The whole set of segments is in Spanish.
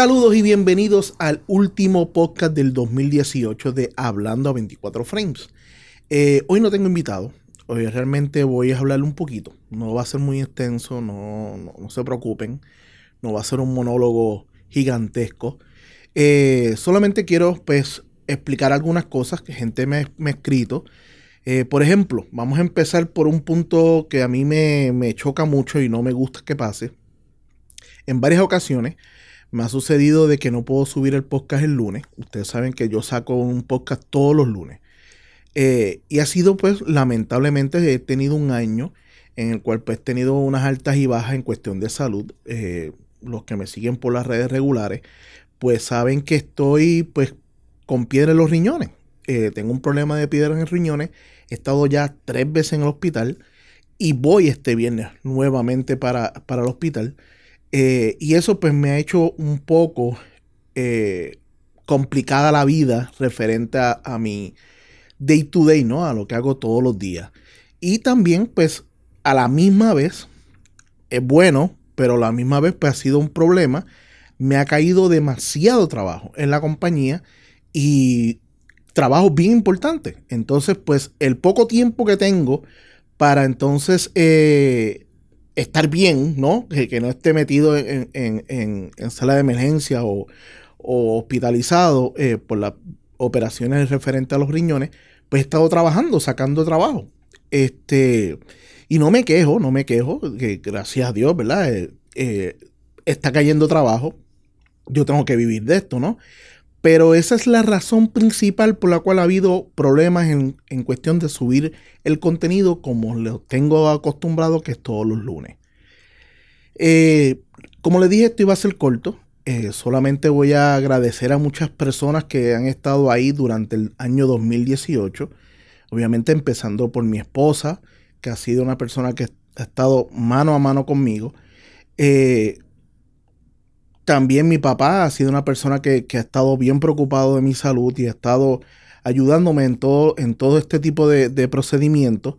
Saludos y bienvenidos al último podcast del 2018 de Hablando a 24 Frames. Eh, hoy no tengo invitado, hoy realmente voy a hablar un poquito, no va a ser muy extenso, no, se preocupen, no va a ser un monólogo gigantesco. Eh, solamente quiero pues explicar algunas cosas que gente me, ha escrito. Eh, por ejemplo, vamos a empezar por un punto que a mí me, me choca mucho y no me gusta que pase. En varias ocasiones me ha sucedido de que no puedo subir el podcast el lunes. Ustedes saben que yo saco un podcast todos los lunes. Eh, y ha sido pues lamentablemente he tenido un año en el cual pues, he tenido unas altas y bajas en cuestión de salud. Eh, los que me siguen por las redes regulares pues saben que estoy pues con piedra en los riñones. Eh, tengo un problema de piedra en los riñones. He estado ya tres veces en el hospital y voy este viernes nuevamente para, para el hospital. Eh, y eso pues me ha hecho un poco eh, complicada la vida referente a, mi day to day, ¿no? A lo que hago todos los días. Y también pues a la misma vez es bueno, pero a la misma vez pues ha sido un problema. Me ha caído demasiado trabajo en la compañía y trabajo bien importante. Entonces pues el poco tiempo que tengo para entonces... Eh, estar bien, ¿no? Que, no esté metido en, sala de emergencia o, hospitalizado eh, por las operaciones referentes a los riñones, pues he estado trabajando, sacando trabajo. Este, y no me quejo, no me quejo, que gracias a Dios, ¿verdad? Eh, eh, está cayendo trabajo. Yo tengo que vivir de esto, ¿no? Pero esa es la razón principal por la cual ha habido problemas en, cuestión de subir el contenido como lo tengo acostumbrado que es todos los lunes. Eh, como les dije, esto iba a ser corto. Eh, solamente voy a agradecer a muchas personas que han estado ahí durante el año 2018. Obviamente empezando por mi esposa, que ha sido una persona que ha estado mano a mano conmigo. Eh, también mi papá ha sido una persona que, ha estado bien preocupado de mi salud y ha estado ayudándome en todo, en todo este tipo de, de procedimientos.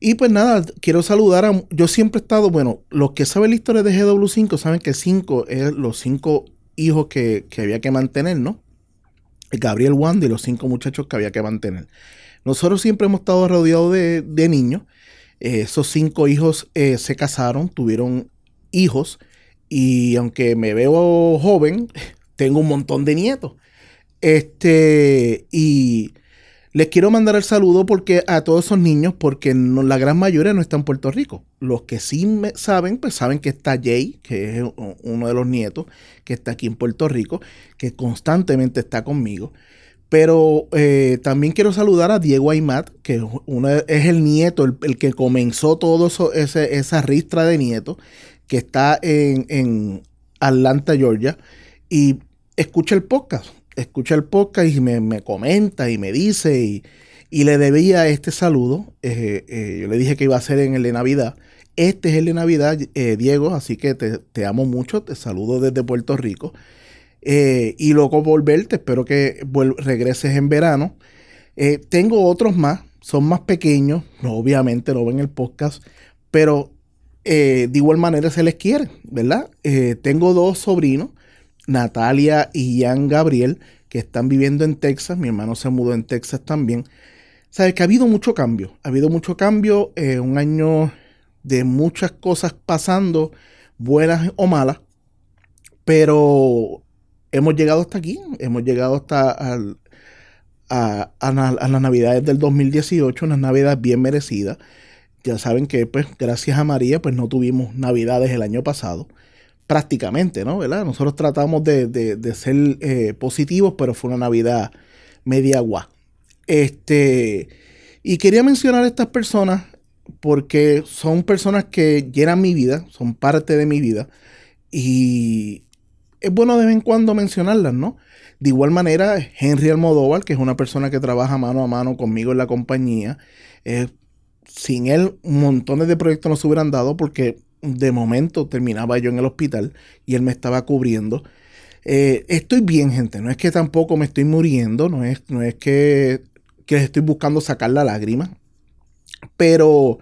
Y pues nada, quiero saludar a... Yo siempre he estado, bueno, los que saben la historia de GW5 saben que 5 es los 5 hijos que, había que mantener, ¿no? Gabriel Wanda y los cinco muchachos que había que mantener. Nosotros siempre hemos estado rodeados de, niños. Eh, esos 5 hijos eh, se casaron, tuvieron hijos. Y aunque me veo joven, tengo un montón de nietos. Este, y les quiero mandar el saludo porque a todos esos niños, porque la gran mayoría no está en Puerto Rico. Los que sí me saben, pues saben que está Jay, que es uno de los nietos, que está aquí en Puerto Rico, que constantemente está conmigo. Pero eh, también quiero saludar a Diego Aymat, que uno es el nieto, el, el que comenzó toda esa ristra de nietos, que está en, en Atlanta, Georgia, y escucha el podcast, escucha el podcast y me, comenta y me dice y, le debía este saludo. Eh, eh, yo le dije que iba a ser en el de Navidad. Este es el de Navidad, eh, Diego, así que te, amo mucho, te saludo desde Puerto Rico. y loco volverte, espero que regreses en verano. tengo otros más, son más pequeños, no, obviamente no ven el podcast, pero eh, de igual manera se les quiere, ¿verdad? Eh, tengo dos sobrinos, Natalia y Jan Gabriel, que están viviendo en Texas. Mi hermano se mudó en Texas también. Sabes que ha habido mucho cambio, ha habido mucho cambio, eh, un año de muchas cosas pasando, buenas o malas, pero hemos llegado hasta aquí, hemos llegado hasta a, las navidades del 2018, unas navidades bien merecidas ya saben que pues gracias a María pues no tuvimos navidades el año pasado prácticamente, ¿no? ¿Verdad? Nosotros tratamos de, ser eh, positivos, pero fue una Navidad media guá. Este, y quería mencionar a estas personas porque son personas que llenan mi vida, son parte de mi vida, y es bueno de vez en cuando mencionarlas, ¿no? De igual manera, Henry Almodóvar, que es una persona que trabaja mano a mano conmigo en la compañía, es sin él, montones de proyectos no se hubieran dado porque de momento terminaba yo en el hospital y él me estaba cubriendo. Eh, estoy bien, gente. No es que tampoco me estoy muriendo, no es, no es que, que estoy buscando sacar la lágrima. Pero,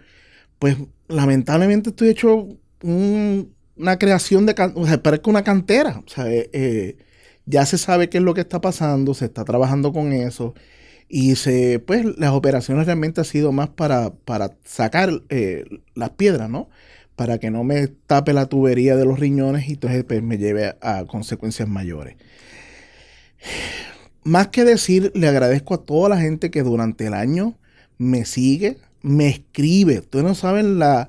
pues, lamentablemente estoy hecho una creación de. O sea, una cantera. O sea, eh, eh, ya se sabe qué es lo que está pasando, se está trabajando con eso. Y se, pues las operaciones realmente han sido más para, sacar eh, las piedras, ¿no? Para que no me tape la tubería de los riñones y entonces pues, me lleve a, consecuencias mayores. Más que decir, le agradezco a toda la gente que durante el año me sigue, me escribe. Ustedes no saben la,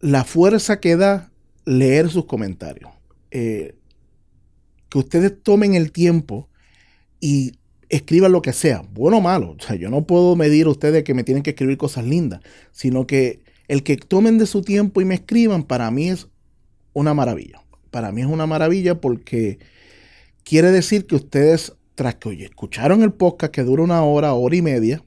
la fuerza que da leer sus comentarios. Eh, que ustedes tomen el tiempo y escriban lo que sea, bueno o malo. O sea, yo no puedo medir ustedes que me tienen que escribir cosas lindas, sino que el que tomen de su tiempo y me escriban, para mí es una maravilla. Para mí es una maravilla porque quiere decir que ustedes, tras que escucharon el podcast que dura una hora, hora y media,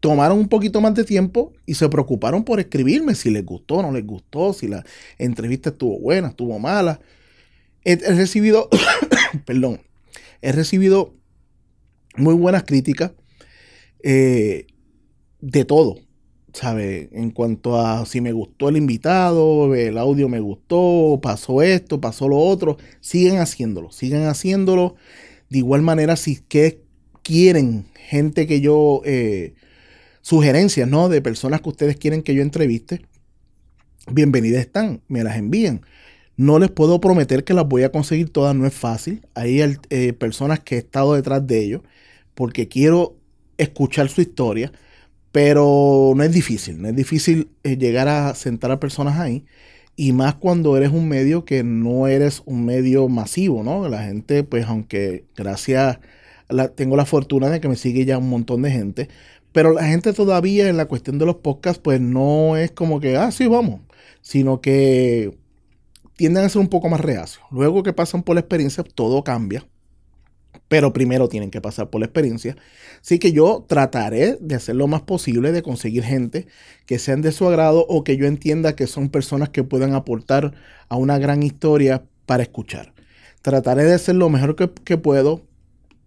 tomaron un poquito más de tiempo y se preocuparon por escribirme si les gustó, no les gustó, si la entrevista estuvo buena, estuvo mala. he recibido, perdón, he recibido muy buenas críticas eh, de todo, ¿sabes? En cuanto a si me gustó el invitado, el audio me gustó, pasó esto, pasó lo otro, siguen haciéndolo, siguen haciéndolo. De igual manera, si que quieren gente que yo, eh, sugerencias, ¿no? De personas que ustedes quieren que yo entreviste, bienvenidas están, me las envían. No les puedo prometer que las voy a conseguir todas, no es fácil. Hay eh, personas que he estado detrás de ellos porque quiero escuchar su historia, pero no es difícil, no es difícil eh, llegar a sentar a personas ahí. Y más cuando eres un medio que no eres un medio masivo, ¿no? La gente, pues aunque gracias, la, tengo la fortuna de que me sigue ya un montón de gente, pero la gente todavía en la cuestión de los podcasts, pues no es como que, ah, sí, vamos, sino que tienden a ser un poco más reacios. Luego que pasan por la experiencia, todo cambia. Pero primero tienen que pasar por la experiencia. Así que yo trataré de hacer lo más posible de conseguir gente que sean de su agrado o que yo entienda que son personas que puedan aportar a una gran historia para escuchar. Trataré de hacer lo mejor que, puedo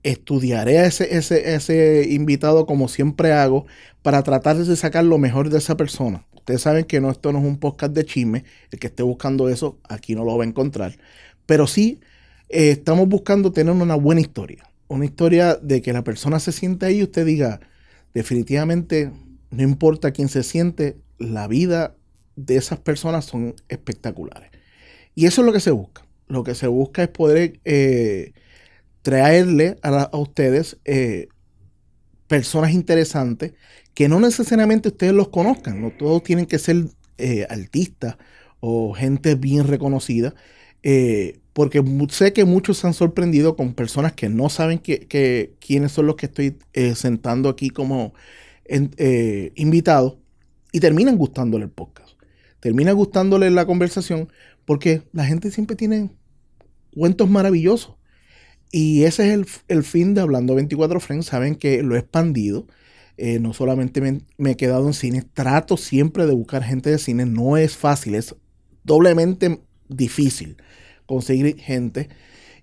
estudiaré a ese, invitado como siempre hago para tratar de sacar lo mejor de esa persona. Ustedes saben que esto no es un podcast de chisme. El que esté buscando eso, aquí no lo va a encontrar. Pero sí eh, estamos buscando tener una buena historia. Una historia de que la persona se siente ahí y usted diga, definitivamente, no importa quién se siente, la vida de esas personas son espectaculares. Y eso es lo que se busca. Lo que se busca es poder eh, traerle a, ustedes eh, personas interesantes que no necesariamente ustedes los conozcan, no todos tienen que ser eh, artistas o gente bien reconocida, eh, porque sé que muchos se han sorprendido con personas que no saben que, quiénes son los que estoy eh, sentando aquí como invitados y terminan gustándole el podcast, Terminan gustándole la conversación, porque la gente siempre tiene cuentos maravillosos. Y ese es el, el fin de Hablando 24 Friends. Saben que lo he expandido. Eh, no solamente me, he quedado en cine, trato siempre de buscar gente de cine. No es fácil, es doblemente difícil conseguir gente.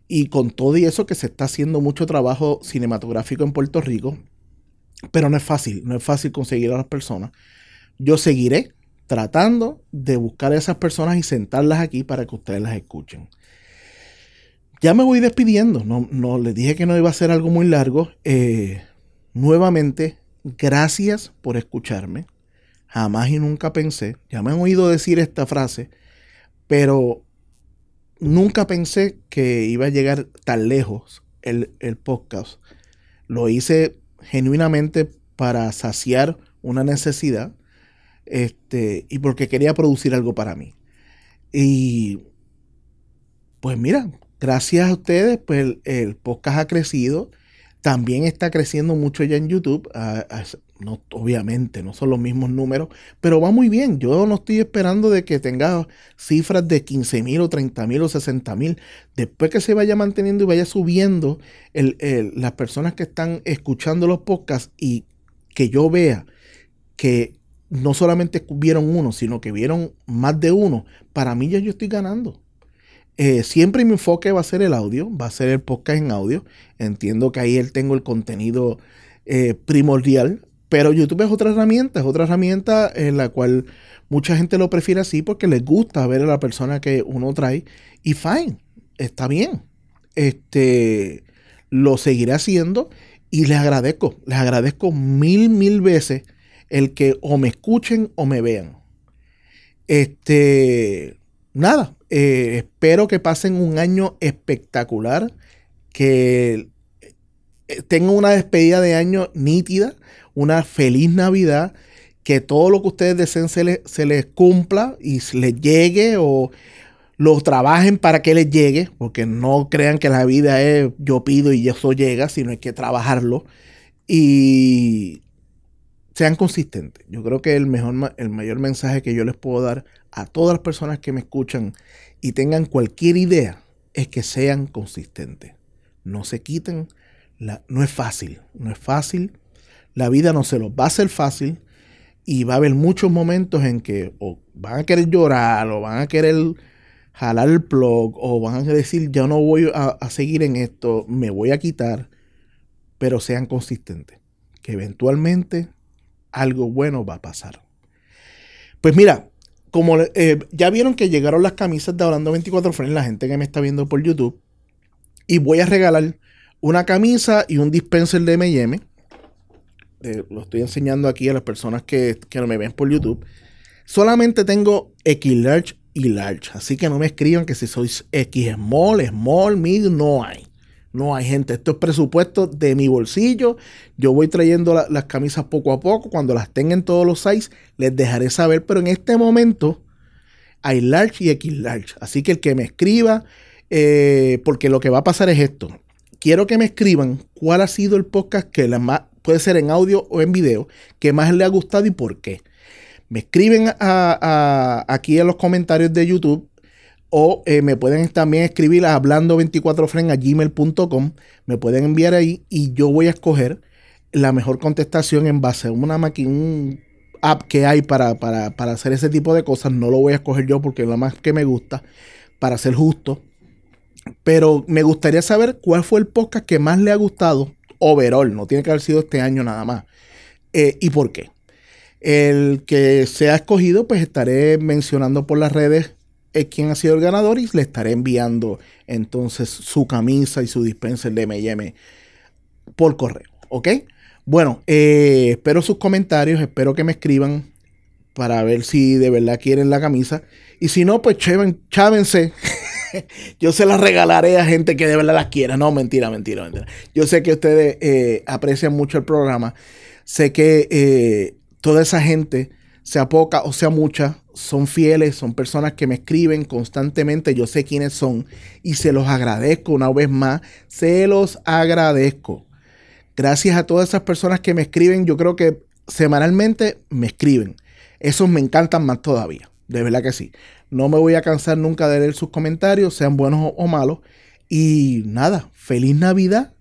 Y con todo y eso que se está haciendo mucho trabajo cinematográfico en Puerto Rico, pero no es fácil, no es fácil conseguir a las personas. Yo seguiré tratando de buscar a esas personas y sentarlas aquí para que ustedes las escuchen. Ya me voy despidiendo, no, no les dije que no iba a ser algo muy largo. Eh, nuevamente gracias por escucharme. Jamás y nunca pensé, ya me han oído decir esta frase, pero nunca pensé que iba a llegar tan lejos el, podcast. Lo hice genuinamente para saciar una necesidad este, y porque quería producir algo para mí. Y pues mira, gracias a ustedes, pues el, el podcast ha crecido también está creciendo mucho ya en YouTube. no, obviamente, no son los mismos números, pero va muy bien. Yo no estoy esperando de que tenga cifras de 15 mil o 30 mil o 60 mil. Después que se vaya manteniendo y vaya subiendo las personas que están escuchando los podcasts y que yo vea que no solamente vieron uno, sino que vieron más de uno, para mí ya yo estoy ganando. Eh, siempre mi enfoque va a ser el audio, va a ser el podcast en audio. Entiendo que ahí él tengo el contenido eh, primordial, pero YouTube es otra herramienta, es otra herramienta en la cual mucha gente lo prefiere así porque les gusta ver a la persona que uno trae y fine, está bien. Este, lo seguiré haciendo y les agradezco, les agradezco mil, mil veces el que o me escuchen o me vean. Este, nada, eh, espero que pasen un año espectacular, que eh, tengan una despedida de año nítida, una feliz Navidad, que todo lo que ustedes deseen se les, se les cumpla y les llegue o lo trabajen para que les llegue, porque no crean que la vida es yo pido y eso llega, sino hay que trabajarlo. Y sean consistentes. Yo creo que el, mejor, el mayor mensaje que yo les puedo dar a todas las personas que me escuchan y tengan cualquier idea es que sean consistentes. No se quiten. no es fácil. No es fácil. La vida no se los va a hacer fácil. Y va a haber muchos momentos en que o van a querer llorar o van a querer jalar el plug o van a decir yo no voy a seguir en esto, me voy a quitar. Pero sean consistentes. Que eventualmente algo bueno va a pasar. Pues mira, como eh, ya vieron que llegaron las camisas de Hablando 24 Friends, la gente que me está viendo por YouTube, y voy a regalar una camisa y un dispenser de M&M. lo estoy enseñando aquí a las personas que, no me ven por YouTube. Solamente tengo X large y large, así que no me escriban que si sois X small, small, mid, no hay. No hay gente, esto es presupuesto de mi bolsillo. Yo voy trayendo las camisas poco a poco. Cuando las tengan todos los seis, les dejaré saber. Pero en este momento hay large y X large. Así que el que me escriba, eh, porque lo que va a pasar es esto. Quiero que me escriban cuál ha sido el podcast que más, puede ser en audio o en video, que más le ha gustado y por qué. Me escriben aquí en los comentarios de YouTube o eh, me pueden también escribir a hablando24fren a gmail.com. Me pueden enviar ahí y yo voy a escoger la mejor contestación en base a una máquina, app que hay para, hacer ese tipo de cosas. No lo voy a escoger yo porque es lo más que me gusta, para ser justo. Pero me gustaría saber cuál fue el podcast que más le ha gustado overall. No tiene que haber sido este año nada más. Eh, ¿Y por qué? El que sea escogido, pues estaré mencionando por las redes es quien ha sido el ganador y le estaré enviando entonces su camisa y su dispenser de M&M por correo, ¿ok? Bueno, eh, espero sus comentarios, espero que me escriban para ver si de verdad quieren la camisa. Y si no, pues chávense. Yo se las regalaré a gente que de verdad las quiera. No, mentira, mentira, mentira. Yo sé que ustedes eh, aprecian mucho el programa. Sé que eh, toda esa gente, sea poca o sea mucha, son fieles, son personas que me escriben constantemente, yo sé quiénes son y se los agradezco una vez más, se los agradezco. Gracias a todas esas personas que me escriben, yo creo que semanalmente me escriben. Esos me encantan más todavía, de verdad que sí. No me voy a cansar nunca de leer sus comentarios, sean buenos o malos. Y nada, feliz Navidad,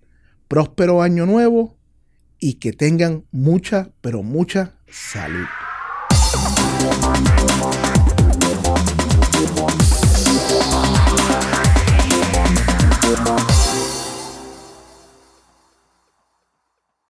próspero año nuevo y que tengan mucha, pero mucha salud. Thank you.